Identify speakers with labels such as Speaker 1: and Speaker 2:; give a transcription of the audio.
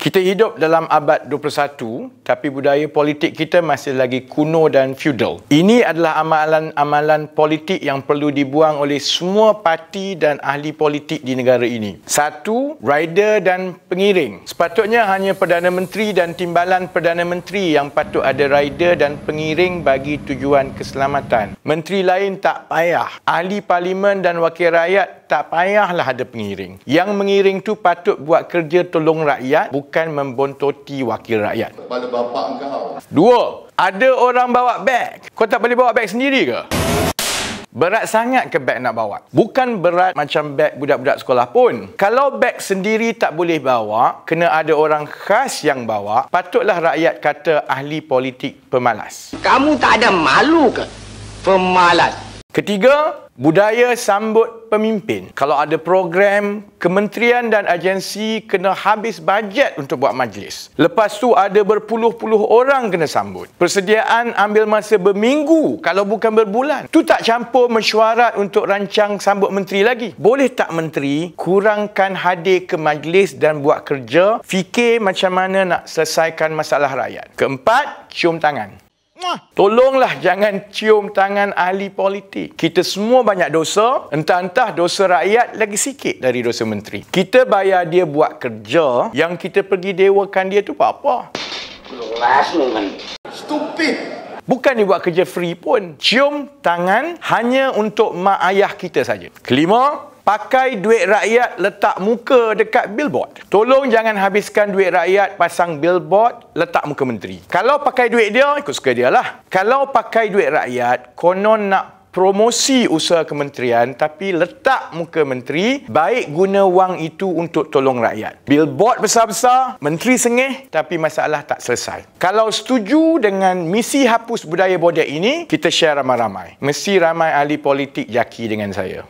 Speaker 1: Kita hidup dalam abad 21 tapi budaya politik kita masih lagi kuno dan feudal. Ini adalah amalan-amalan politik yang perlu dibuang oleh semua parti dan ahli politik di negara ini. Satu, rider dan pengiring. Sepatutnya hanya Perdana Menteri dan timbalan Perdana Menteri yang patut ada rider dan pengiring bagi tujuan keselamatan. Menteri lain tak payah. Ahli parlimen dan wakil rakyat tak payahlah ada pengiring. Yang mengiring tu patut buat kerja tolong rakyat bukan membontoti wakil rakyat. Kepada bapak kau. Dua, ada orang bawa beg. Kau tak boleh bawa beg sendiri ke? Berat sangat ke beg nak bawa? Bukan berat macam beg budak-budak sekolah pun. Kalau beg sendiri tak boleh bawa, kena ada orang khas yang bawa, patutlah rakyat kata ahli politik pemalas. Kamu tak ada malu ke? Pemalas. Ketiga, Budaya sambut pemimpin. Kalau ada program, kementerian dan agensi kena habis bajet untuk buat majlis. Lepas tu ada berpuluh-puluh orang kena sambut. Persediaan ambil masa berminggu kalau bukan berbulan. Tu tak campur mesyuarat untuk rancang sambut menteri lagi. Boleh tak menteri kurangkan hadir ke majlis dan buat kerja, fikir macam mana nak selesaikan masalah rakyat. Keempat, cium tangan. Tolonglah jangan cium tangan ahli politik. Kita semua banyak dosa, entah-entah dosa rakyat lagi sikit dari dosa menteri. Kita bayar dia buat kerja, yang kita pergi dewakan dia tu apa-apa. Stupid. Bukan dia buat kerja free pun. Cium tangan hanya untuk mak ayah kita saja. Kelima, pakai duit rakyat letak muka dekat billboard. Tolong jangan habiskan duit rakyat pasang billboard letak muka menteri. Kalau pakai duit dia, ikut suka dia lah. Kalau pakai duit rakyat, konon nak promosi usaha kementerian tapi letak muka menteri baik guna wang itu untuk tolong rakyat. Billboard besar-besar, menteri sengih tapi masalah tak selesai. Kalau setuju dengan misi hapus budaya bodek ini, kita share ramai-ramai. Mesti ramai ahli politik jaki dengan saya.